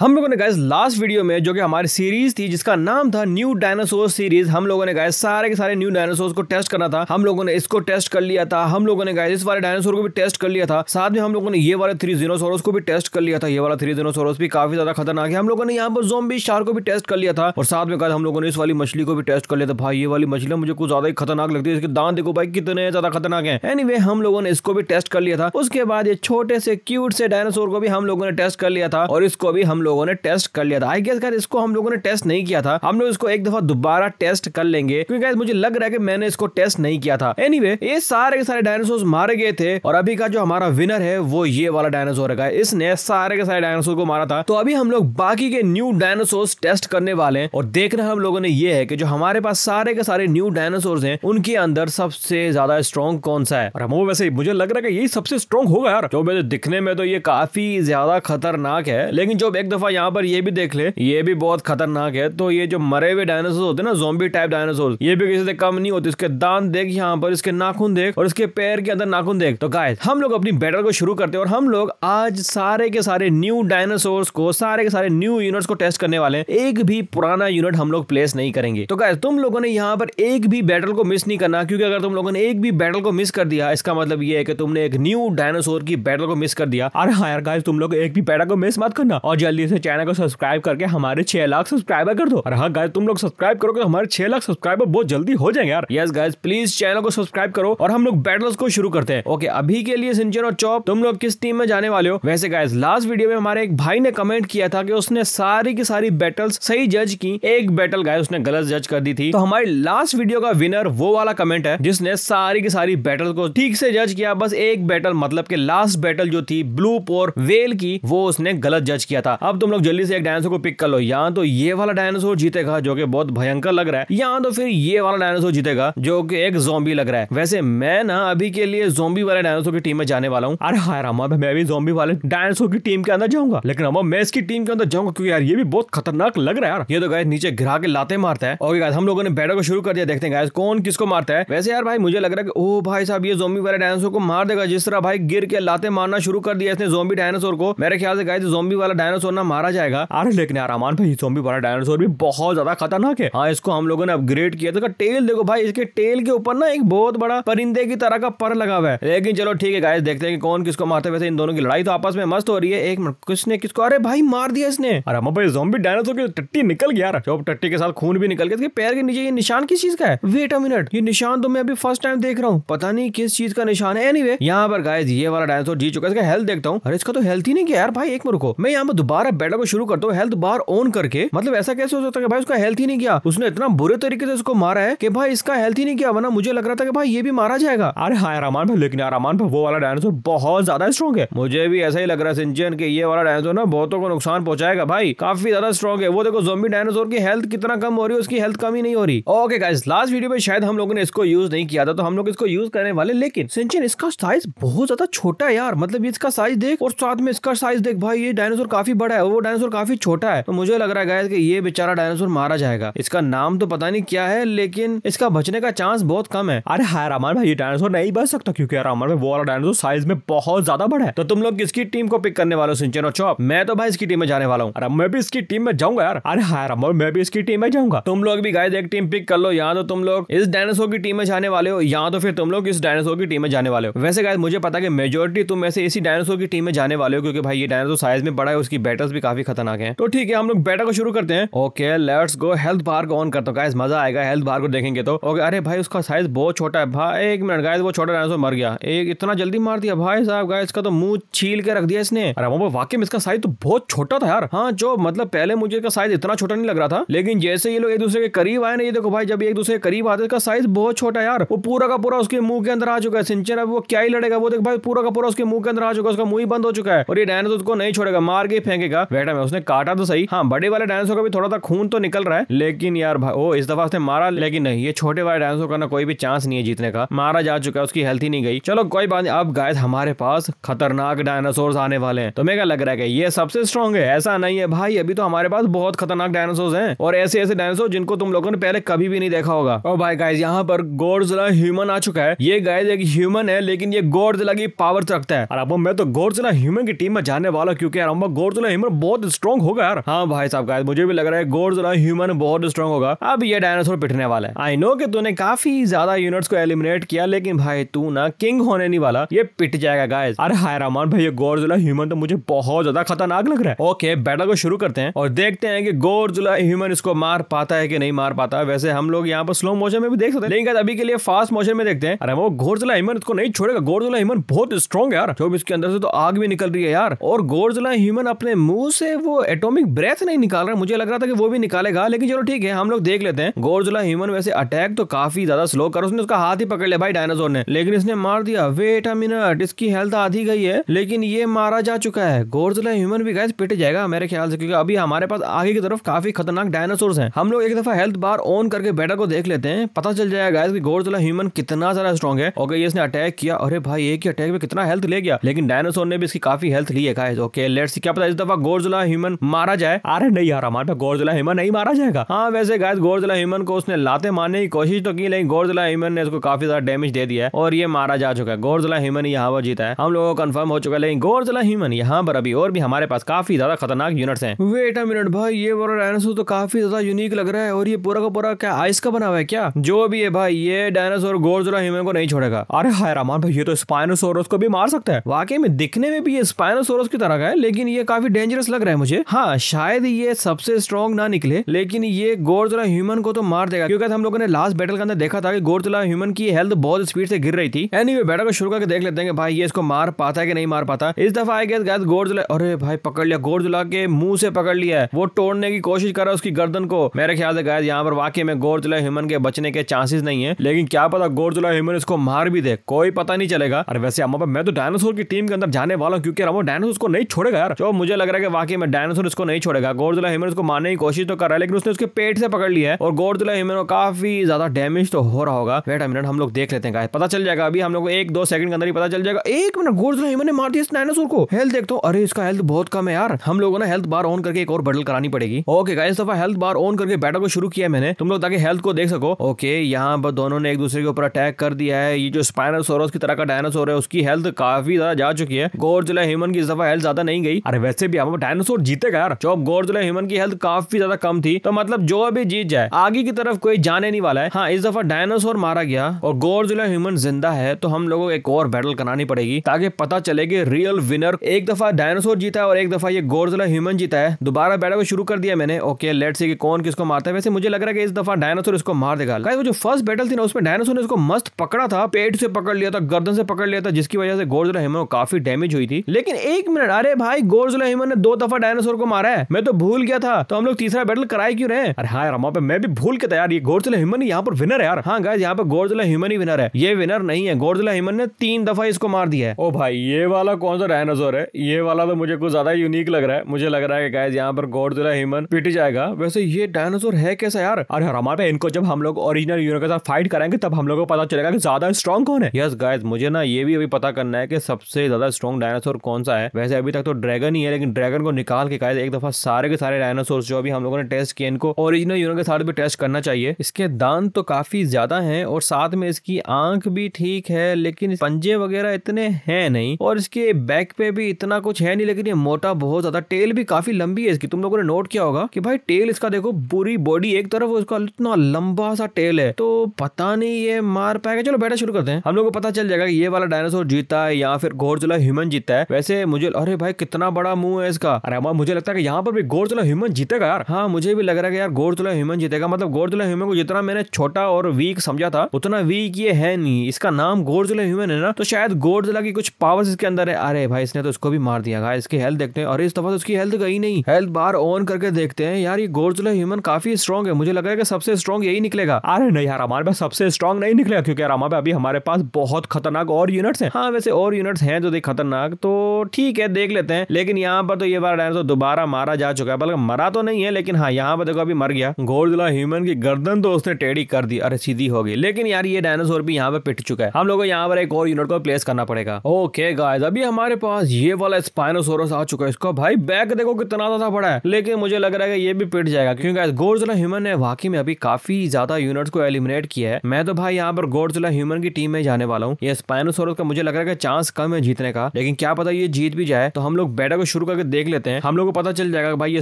हम लोगों ने गाइस लास्ट वीडियो में जो कि हमारी सीरीज थी जिसका नाम था न्यू डायनासोर सीरीज हम लोगों ने गाइस सारे के सारे न्यू डायनासोर को टेस्ट करना था हम लोगों ने इसको टेस्ट कर लिया था हम लोगों ने गाइस इस वाले डायनासोर को भी टेस्ट कर लिया था साथ में हम लोगों ने ये वाले थ्री जीनोसोरस को भी टेस्ट कर लिया था ये वाला थ्री जीनोसोरस भी काफी ज्यादा खतरनाक है हम लोगों ने यहाँ पर जोम्बी शार को भी टेस्ट कर लिया था और साथ में गाइस हम लोगों ने इस वाली मछली को भी टेस्ट कर लिया था भाई ये वाली मछली मुझे कुछ ज्यादा ही खतरनाक लगती है इसके दांत देखो भाई कितने ज्यादा खतरनाक है एनी हम लोगों ने इसको भी टेस्ट कर लिया था उसके बाद ये छोटे से क्यूट से डायनासोर को भी हम लोगों ने टेस्ट कर लिया था और इसको भी हम लोग लोगों ने टेस्ट कर लिया था आई गेस यार इसको हम लोगों ने टेस्ट नहीं किया था हम लोग इसको एक दफा दोबारा टेस्ट कर लेंगे क्योंकि मुझे लग रहा है कि मैंने इसको टेस्ट नहीं किया था एनी anyway, ये सारे के सारे डायनासोर मारे गए थे और अभी का जो हमारा विनर है वो ये वाला डायनासोर है इसने सारे के सारे डायनासोर को मारा था तो अभी हम लोग बाकी के न्यू डायनासोर टेस्ट करने वाले हैं और देखना हम लोगों ने ये है कि जो हमारे पास सारे के सारे न्यू डायनासोर है उनके अंदर सबसे ज्यादा स्ट्रॉन्ग कौन सा है और हम वैसे मुझे लग रहा है कि यही सबसे स्ट्रॉन्ग होगा यार जो मेरे दिखने में तो ये काफी ज्यादा खतरनाक है लेकिन जो एक दफा दफा यहाँ पर ये भी देख ले ये भी बहुत खतरनाक है तो ये जो मरे हुए डायनासोर होते हैं ना जोम्बी टाइप डायनासोर ये भी किसी से कम नहीं होते इसके दांत देख यहाँ पर इसके नाखून देख और इसके पैर के अंदर नाखून देख तो गाय हम लोग अपनी बैटल को शुरू करते हैं और हम लोग आज सारे के सारे न्यू डायनासोर को सारे के सारे न्यू यूनिट को टेस्ट करने वाले हैं एक भी पुराना यूनिट हम लोग प्लेस नहीं करेंगे तो गाय तुम लोगों ने यहाँ पर एक भी बैटल को मिस नहीं करना क्योंकि अगर तुम लोगों ने एक भी बैटल को मिस कर दिया इसका मतलब ये है कि तुमने एक न्यू डायनासोर की बैटल को मिस कर दिया अरे हाँ यार गाय तुम लोग एक भी बैटल को मिस मत करना और जल्दी जल्दी से चैनल को सब्सक्राइब करके हमारे छह लाख सब्सक्राइबर कर दो और हाँ गाय तुम लोग सब्सक्राइब करो तो हमारे छह लाख सब्सक्राइबर बहुत जल्दी हो जाएंगे यार यस गाइज प्लीज चैनल को सब्सक्राइब करो और हम लोग बैटल्स को शुरू करते हैं ओके अभी के लिए सिंचन और चौप तुम लोग किस टीम में जाने वाले हो वैसे गाइज लास्ट वीडियो में हमारे एक भाई ने कमेंट किया था कि उसने सारी की सारी बैटल्स सही जज की एक बैटल गाय उसने गलत जज कर दी थी तो हमारी लास्ट वीडियो का विनर वो वाला कमेंट है जिसने सारी की सारी बैटल को ठीक से जज किया बस एक बैटल मतलब के लास्ट बैटल जो थी ब्लू पोर वेल की वो उसने गलत जज किया था अब तुम लोग जल्दी से एक डायनासोर को पिक कर लो या तो ये वाला डायनासोर जीतेगा जो कि बहुत भयंकर लग रहा है या तो फिर ये वाला डायनासोर जीतेगा जो कि एक जोम्बी लग रहा है वैसे मैं ना अभी के लिए जोम्बी वाले डायनासोर की टीम में जाने वाला हूँ अरे हाय रामा मैं भी जोम्बी वाले डायनासोर की टीम के अंदर जाऊंगा लेकिन रामा मैं इसकी टीम के अंदर जाऊंगा क्योंकि यार ये भी बहुत खतरनाक लग रहा है यार ये तो गाय नीचे गिरा के लाते मारता है और हम लोगों ने बैठक को शुरू कर दिया देखते हैं गाय कौन किसको मारता है वैसे यार भाई मुझे लग रहा है ओ भाई साहब ये जोम्बी वाले डायनासोर को मार देगा जिस तरह भाई गिर के लाते मारना शुरू कर दिया इसने जोम्बी डायनासोर को मेरे ख्याल से गाय जोम्बी वाला डायनासोर इतना मारा जाएगा अरे लेकिन यार अमान भाई जोम्बी बड़ा डायनासोर भी बहुत ज्यादा खतरनाक है हाँ इसको हम लोगों ने अपग्रेड किया था तो टेल देखो भाई इसके टेल के ऊपर ना एक बहुत बड़ा परिंदे की तरह का पर लगा हुआ है लेकिन चलो ठीक है गाइस देखते हैं कि कौन किसको मारते वैसे इन दोनों की लड़ाई तो आपस में मस्त हो रही है एक मिनट किसने किसको अरे भाई मार दिया इसने अरे हम भाई जोम्बी डायनासोर की टट्टी निकल गया रहा यार टट्टी के साथ खून भी निकल गया पैर के नीचे ये निशान किस चीज का है वेट अ मिनट ये निशान तो मैं अभी फर्स्ट टाइम देख रहा हूँ पता नहीं किस चीज का निशान है एनीवे यहाँ पर गाइस ये वाला डायनासोर जी चुका है इसका हेल्थ देखता हूँ अरे इसका तो हेल्थ ही नहीं गया यार भाई एक मिनट रुको मैं यहाँ पर दोबारा आप बेटा को शुरू करता हूँ हेल्थ बार ऑन करके मतलब ऐसा कैसे हो सकता है भाई उसका हेल्थ ही नहीं किया उसने इतना बुरे तरीके से उसको मारा है कि भाई इसका हेल्थ ही नहीं किया वरना मुझे लग रहा था कि भाई ये भी मारा जाएगा अरे हाँ यार भाई लेकिन यार भाई वो वाला डायनासोर बहुत ज्यादा स्ट्रॉन्ग है मुझे भी ऐसा ही लग रहा है सिंचन के ये वाला डायनासोर ना बहुतों को नुकसान पहुंचाएगा भाई काफी ज्यादा स्ट्रॉन्ग है वो देखो जोम्बी डायनासोर की हेल्थ कितना कम हो रही है उसकी हेल्थ कम ही नहीं हो रही ओके गाइस लास्ट वीडियो में शायद हम लोगों ने इसको यूज नहीं किया था तो हम लोग इसको यूज करने वाले लेकिन सिंचन इसका साइज बहुत ज्यादा छोटा है यार मतलब इसका साइज देख और साथ में इसका साइज देख भाई ये डायनासोर काफी बड़ा है है वो डायनासोर काफी छोटा है तो मुझे लग रहा है कि ये बेचारा डायनासोर मारा जाएगा इसका नाम तो पता नहीं क्या है लेकिन इसका बचने का चांस बहुत कम है अरे हाय रामान भाई ये डायनासोर नहीं बच सकता क्योंकि रामान भाई वो वाला डायनासोर साइज में बहुत ज्यादा बड़ा है तो तुम लोग किसकी टीम को पिक करने वाले हो सिंचन और चौप मैं तो भाई इसकी टीम में जाने वाला हूँ अरे मैं भी इसकी टीम में जाऊंगा यार अरे हाय रामान मैं भी इसकी टीम में जाऊंगा तुम लोग भी गाय एक टीम पिक कर लो यहाँ तो तुम लोग इस डायनासोर की टीम में जाने वाले हो यहाँ तो फिर तुम लोग इस डायनासोर की टीम में जाने वाले हो वैसे गाय मुझे पता है मेजोरिटी तुम ऐसे इसी डायनासोर की टीम में जाने वाले हो क्योंकि भाई ये डायनासोर साइज में बड़ा है उसकी बैटर कलर्स भी काफी खतरनाक हैं तो ठीक है हम लोग बेटा को शुरू करते हैं okay let's go health bar को ऑन करता हूँ गाइस मजा आएगा हेल्थ बार को देखेंगे तो ओके अरे भाई उसका साइज बहुत छोटा है भाई एक मिनट गाइस वो छोटा डायनासोर मर गया एक इतना जल्दी मार दिया भाई साहब गाइस का तो मुंह छील के रख दिया इसने अरे वो वाकई में इसका साइज तो बहुत छोटा था यार हाँ जो मतलब पहले मुझे इसका साइज इतना छोटा नहीं लग रहा था लेकिन जैसे ये लोग एक दूसरे के करीब आए ना ये देखो भाई जब एक दूसरे के करीब आते इसका साइज बहुत छोटा यार वो पूरा का पूरा उसके मुंह के अंदर आ चुका है सिंचर अब वो क्या ही लड़ेगा वो देख भाई पूरा का पूरा उसके मुंह के अंदर आ चुका है उसका मुंह ही बंद हो चुका है और ये डायनासोर को नहीं छोड़ेगा मार के फेंकेगा का वेटम मैं उसने काटा तो सही हाँ बड़े वाले डायनासोर का भी थोड़ा सा खून तो निकल रहा है लेकिन यार ओ इस दफा उसने मारा लेकिन नहीं ये छोटे वाले डायनासोर का ना कोई भी चांस नहीं है जीतने का मारा जा चुका है उसकी हेल्थ ही नहीं गई चलो कोई बात नहीं अब गाय हमारे पास खतरनाक डायनासोर आने वाले हैं तो मेरा लग रहा है कि ये सबसे स्ट्रॉन्ग है ऐसा नहीं है भाई अभी तो हमारे पास बहुत खतरनाक डायनासोर है और ऐसे ऐसे डायनासोर जिनको तुम लोगों ने पहले कभी भी नहीं देखा होगा और भाई गाय यहाँ पर गोडजिला ह्यूमन आ चुका है ये गाय एक ह्यूमन है लेकिन ये गोडजिला की पावर रखता है और अब मैं तो गोडजिला ह्यूमन की टीम में जाने वाला क्योंकि गोडजिला ह्यूमन बहुत स्ट्रॉन्ग होगा यार हाँ भाई साहब गाइस मुझे भी लग रहा है गोर जरा ह्यूमन बहुत स्ट्रॉन्ग होगा अब ये डायनासोर पिटने वाला है आई नो कि तूने काफी ज्यादा यूनिट्स को एलिमिनेट किया लेकिन भाई तू ना किंग होने नहीं वाला ये पिट जाएगा गाइस अरे हाय रामान भाई ये गोर ह्यूमन तो मुझे बहुत ज्यादा खतरनाक लग रहा है ओके बैटल को शुरू करते हैं और देखते हैं कि गोर ह्यूमन इसको मार पाता है कि नहीं मार पाता वैसे हम लोग यहाँ पर स्लो मोशन में भी देख सकते हैं लेकिन अभी के लिए फास्ट मोशन में देखते हैं अरे वो गोर ह्यूमन इसको नहीं छोड़ेगा गोर ह्यूमन बहुत स्ट्रॉन्ग है यार जो इसके अंदर से तो आग भी निकल रही है यार और गोर ह्यूमन अपने मुंह से वो एटॉमिक ब्रेथ नहीं निकाल रहा मुझे लग रहा था कि वो भी निकालेगा लेकिन चलो ठीक है हम लोग देख लेते हैं गोरजुला ह्यूमन वैसे अटैक तो काफी ज्यादा स्लो कर उसने उसका हाथ ही पकड़ लिया भाई डायनासोर ने लेकिन इसने मार दिया वेट अ मिनट इसकी हेल्थ आधी गई है लेकिन ये मारा जा चुका है गोरजुला ह्यूमन भी गैस पिट जाएगा मेरे ख्याल से क्योंकि अभी हमारे पास आगे की तरफ काफी खतरनाक डायनासोर है हम लोग एक दफा हेल्थ बार ऑन करके बेटा को देख लेते हैं पता चल जाएगा गैस की गोरजुला ह्यूमन कितना ज्यादा स्ट्रॉग है और ये इसने अटैक किया अरे भाई एक ही अटैक में कितना हेल्थ ले गया लेकिन डायनासोर ने भी इसकी काफी हेल्थ ली है गाइस ओके लेट्स सी क्या पता इस दफा गोरजुला ह्यूमन मारा जाए अरे नहीं यार हमारे पे गोरजुला ह्यूमन नहीं मारा जाएगा हाँ वैसे गाय गोरजुला ह्यूमन को उसने लाते मारने की कोशिश तो की लेकिन गोरजुला ह्यूमन ने उसको काफी ज्यादा डैमेज दे दिया है और ये मारा जा चुका है गोरजुला ह्यूमन यहाँ पर जीता है हम लोगों को कन्फर्म हो चुका है लेकिन गोरजुला ह्यूमन यहाँ पर अभी और भी हमारे पास काफी ज्यादा खतरनाक यूनिट्स हैं वेट अ मिनट भाई ये वाला डायनासोर तो काफी ज्यादा यूनिक लग रहा है और ये पूरा का पूरा क्या आइस का बना हुआ है क्या जो भी है भाई ये डायनासोर गोरजुला ह्यूमन को नहीं छोड़ेगा अरे हाय रामान भाई ये तो स्पाइनोसोरस को भी मार सकता है वाकई में दिखने में भी ये स्पाइनोसोरस की तरह का है लेकिन ये काफी डेंजर डेंजरस लग रहा है मुझे हाँ शायद ये सबसे स्ट्रॉन्ग ना निकले लेकिन ये गोरजला ह्यूमन को तो मार देगा क्योंकि हम लोगों ने लास्ट बैटल के अंदर देखा था कि गोरजला ह्यूमन की हेल्थ बहुत स्पीड से गिर रही थी एनी anyway, बैटल को शुरू करके देख लेते हैं भाई ये इसको मार पाता है कि नहीं मार पाता इस दफा आए गए गोरजला अरे भाई पकड़ लिया गोरजला के मुंह से पकड़ लिया है वो तोड़ने की कोशिश कर रहा है उसकी गर्दन को मेरे ख्याल से गायद यहाँ पर वाकई में गोरजला ह्यूमन के बचने के चांसेस नहीं है लेकिन क्या पता गोरजला ह्यूमन इसको मार भी दे कोई पता नहीं चलेगा और वैसे अम्मा मैं तो डायनासोर की टीम के अंदर जाने वाला हूँ क्योंकि डायनासोर को नहीं छोड़ेगा यार जो मुझे लग रहा है है कि वाकई में डायनासोर इसको नहीं छोड़ेगा गोरदुला हिमन उसको मारने की कोशिश तो कर रहा है लेकिन उसने उसके पेट से पकड़ लिया है और गोरदुला हिमन को काफी ज्यादा डैमेज तो हो रहा होगा वेट मिनट हम लोग देख लेते हैं गाइस पता चल जाएगा अभी हम लोग एक दो सेकंड के अंदर ही पता चल जाएगा एक मिनट गोरदुला हिमन ने मार दिया इस डायनासोर को हेल्थ देखता हूँ अरे इसका हेल्थ बहुत कम है यार हम लोगों ने हेल्थ बार ऑन करके एक और बटल करानी पड़ेगी ओके गाइस दफा हेल्थ बार ऑन करके बैटल को शुरू किया मैंने तुम लोग ताकि हेल्थ को देख सको ओके यहाँ पर दोनों ने एक दूसरे के ऊपर अटैक कर दिया है ये जो स्पाइनोसोरस की तरह का डायनासोर है उसकी हेल्थ काफी ज्यादा जा चुकी है गोरजिला हिमन की इस दफा हेल्थ ज्यादा नहीं गई अरे वैसे भी हम अब डायनासोर जीतेगा यार जो गौर जो ह्यूमन की हेल्थ काफी ज्यादा कम थी तो मतलब जो अभी जीत जाए आगे की तरफ कोई जाने नहीं वाला है हाँ इस दफा डायनासोर मारा गया और गौर जो ह्यूमन जिंदा है तो हम लोगों को एक और बैटल करानी पड़ेगी ताकि पता चले कि रियल विनर एक दफा डायनासोर जीता है और एक दफा ये गौर जिला ह्यूमन जीता है दोबारा बैटल को शुरू कर दिया मैंने ओके लेट से कौन किसको मारता है वैसे मुझे लग रहा है कि इस दफा डायनासोर इसको मार देगा वो जो फर्स्ट बैटल थी ना उसमें डायनासोर ने इसको मस्त पकड़ा था पेट से पकड़ लिया था गर्दन से पकड़ लिया था जिसकी वजह से गौर जिला ह्यूमन को काफी डैमेज हुई थी लेकिन एक मिनट अरे भाई गोरजुला ह्यूमन ने दो दफा डायनासोर को मारा है मैं तो भूल गया था तो हम लोग तीसरा बैटल कराए क्यों रहे अरे हाँ यार वहाँ पे मैं भी भूल के तैयार ये गोरजिला ह्यूमन यहाँ पर विनर है यार हाँ गाय यहाँ पे गोरजिला ह्यूमन ही विनर है ये विनर नहीं है गोरजिला ह्यूमन ने तीन दफा इसको मार दिया है ओ भाई ये वाला कौन सा डायनासोर है ये वाला तो मुझे कुछ ज्यादा यूनिक लग रहा है मुझे लग रहा है गाइज यहाँ पर गोरजिला ह्यूमन पिट जाएगा वैसे ये डायनासोर है कैसा यार अरे हमारे पे इनको जब हम लोग ओरिजिनल यूनो के साथ फाइट करेंगे तब हम लोग को पता चलेगा कि ज्यादा स्ट्रॉन्ग कौन है यस गाइज मुझे ना ये भी अभी पता करना है कि सबसे ज्यादा स्ट्रॉन्ग डायनासोर कौन सा है वैसे अभी तक तो ड्रैगन ही है लेकिन ड्रैगन ड्रैगन को निकाल के कायद एक दफा सारे के सारे डायनासोर जो अभी हम लोगों ने टेस्ट किए इनको ओरिजिनल यूनो के साथ भी टेस्ट करना चाहिए इसके दान तो काफी ज्यादा है और साथ में इसकी आंख भी ठीक है लेकिन पंजे वगैरह इतने हैं नहीं और इसके बैक पे भी इतना कुछ है नहीं लेकिन ये मोटा बहुत ज्यादा टेल भी काफी लंबी है इसकी तुम लोगों ने नोट किया होगा कि भाई टेल इसका देखो पूरी बॉडी एक तरफ उसका इतना लंबा सा टेल है तो पता नहीं ये मार पाएगा चलो बैठा शुरू करते हैं हम लोग को पता चल जाएगा कि ये वाला डायनासोर जीता है या फिर घोड़ चला ह्यूमन जीता है वैसे मुझे अरे भाई कितना बड़ा मुंह है का अरे मुझे लगता है कि यहाँ पर भी तुला ह्यूमन जीतेगा यार हाँ मुझे भी लग रहा है यार तुला ह्यूमन जीतेगा मतलब तुला ह्यूमन को जितना मैंने छोटा और वीक समझा था उतना वीक ये है नहीं इसका नाम तुला ह्यूमन है ना तो शायद तुला की कुछ पावर्स इसके अंदर है अरे भाई इसने तो उसको भी मार दिया इसकी हेल्थ देखते हैं और इस दफा तो उसकी हेल्थ गई नहीं हेल्थ बार ऑन करके देखते हैं यार ये तुला ह्यूमन काफी स्ट्रॉन्ग है मुझे लग रहा है कि सबसे स्ट्रॉन्ग यही निकलेगा अरे नहीं यार हमारे पास सबसे स्ट्रॉन्ग नहीं निकलेगा क्योंकि यार हमारे अभी हमारे पास बहुत खतरनाक और यूनिट्स हैं हाँ वैसे और यूनिट्स हैं जो खतरनाक तो ठीक है देख लेते हैं लेकिन यहाँ पर तो ये बार डायनासोर तो दोबारा मारा जा चुका है बल्कि मरा तो नहीं है लेकिन हाँ यहाँ पर देखो अभी मर गया घोड़जिला ह्यूमन की गर्दन तो उसने टेढ़ी कर दी अरे सीधी होगी लेकिन यार ये डायनासोर भी यहाँ पे पिट चुका है हम लोग यहाँ पर एक और यूनिट को प्लेस करना पड़ेगा ओके गाइस अभी हमारे पास ये वाला स्पाइनोसोरस आ चुका है इसका भाई बैक देखो कितना ज्यादा बड़ा है लेकिन मुझे लग रहा है ये भी पिट जाएगा क्योंकि गोडजिला ह्यूमन ने वाकई में अभी काफी ज्यादा यूनिट को एलिमिनेट किया है मैं तो भाई यहाँ पर गोडजिला ह्यूमन की टीम में जाने वाला हूँ ये स्पाइनोसोरस का मुझे लग रहा है चांस कम है जीतने का लेकिन क्या पता ये जीत भी जाए तो हम लोग बैटा को शुरू करके देख लेते हैं हम लोग को पता चल जाएगा भाई ये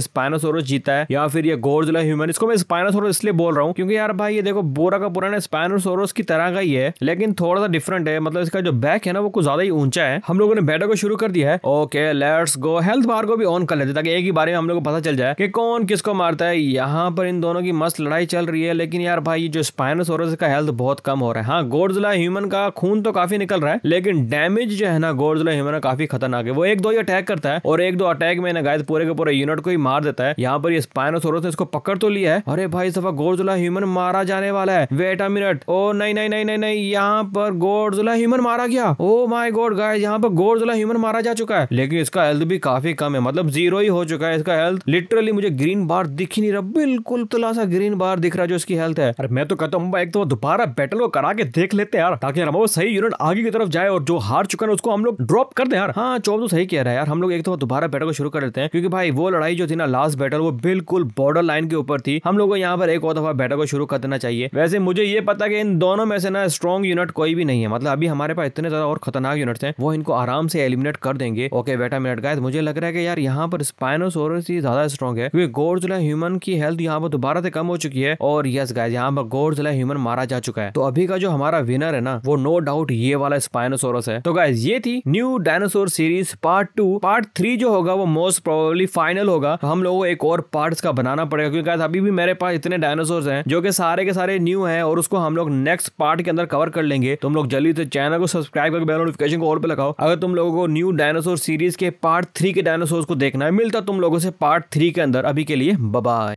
स्पाइनोसोरस जीता है या फिर ये गोरजिला ह्यूमन इसको मैं स्पाइनोसोरस इसलिए बोल रहा हूँ क्योंकि यार भाई ये देखो बोरा का पुराना स्पाइनोसोरस की तरह का ही है लेकिन थोड़ा सा डिफरेंट है मतलब इसका जो बैक है ना वो कुछ ज्यादा ही ऊंचा है हम लोगों ने बैठा को शुरू कर दिया है okay let's go health bar को भी ऑन कर लेते ताकि एक ही बारे में हम लोग को पता चल जाए कि कौन किसको मारता है यहाँ पर इन दोनों की मस्त लड़ाई चल रही है लेकिन यार भाई जो स्पाइनोसोरस का हेल्थ बहुत कम हो रहा है हाँ गोडजिला ह्यूमन का खून तो काफी निकल रहा है लेकिन डैमेज जो है ना गोडजिला ह्यूमन काफी खतरनाक है वो एक दो ही अटैक करता है और एक दो अटैक में ना गाइस पूरे के पूरे यूनिट को ही मार देता है यहाँ पर ये स्पाइनोसोरस ने इसको पकड़ तो लिया है अरे भाई सफा गोरजुला ह्यूमन मारा जाने वाला है वेट अ मिनट ओ नहीं नहीं नहीं नहीं नहीं यहाँ पर गोरजुला ह्यूमन मारा गया ओ माई गोड गाइस यहाँ पर गोरजुला ह्यूमन मारा जा चुका है लेकिन इसका हेल्थ भी काफी कम है मतलब जीरो ही हो चुका है इसका हेल्थ लिटरली मुझे ग्रीन बार दिख ही नहीं रहा बिल्कुल तुला सा ग्रीन बार दिख रहा है जो इसकी हेल्थ है अरे मैं तो कहता हूँ एक तो दोबारा बैटल को करा के देख लेते हैं यार ताकि हमारा सही यूनिट आगे की तरफ जाए और जो हार चुका है उसको हम लोग ड्रॉप कर दे यार हाँ चौब तो सही कह रहा है यार हम लोग एक तो दोबारा बैटल को शुरू कर देते हैं क्योंकि भाई वो लड़ाई जो थी ना लास्ट बैटल वो बिल्कुल बॉर्डर लाइन के ऊपर थी हम लोगों को यहाँ पर एक और दफा बैटल को शुरू कर देना चाहिए वैसे मुझे ये पता कि इन दोनों में से ना स्ट्रॉन्ग यूनिट कोई भी नहीं है मतलब अभी हमारे पास इतने ज्यादा और खतरनाक यूनिट है वो इनको आराम से एलिमिनेट कर देंगे ओके बेटा मिनट गाय मुझे लग रहा है कि यार यहाँ पर स्पाइनोसोरस ही ज्यादा स्ट्रॉन्ग है क्योंकि गोरजिला ह्यूमन की हेल्थ यहाँ पर दोबारा से कम हो चुकी है और यस गाय यहाँ पर गोरजिला ह्यूमन मारा जा चुका है तो अभी का जो हमारा विनर है ना वो नो डाउट ये वाला स्पाइनोसोरस है तो गाय ये थी new dinosaur series part two part three जो होगा वो मोस्ट प्रोबेबली फाइनल होगा हम लोग को एक और पार्ट का बनाना पड़ेगा क्योंकि अभी भी मेरे पास इतने डायनासोर हैं जो कि सारे के सारे न्यू हैं और उसको हम लोग नेक्स्ट पार्ट के अंदर कवर कर लेंगे तुम लोग जल्दी से चैनल को सब्सक्राइब करके बेल नोटिफिकेशन को और पे लगाओ अगर तुम लोगों को न्यू डायनासोर सीरीज के पार्ट थ्री के डायनासोर को देखना है मिलता तुम लोगों से पार्ट थ्री के अंदर अभी के लिए बबाई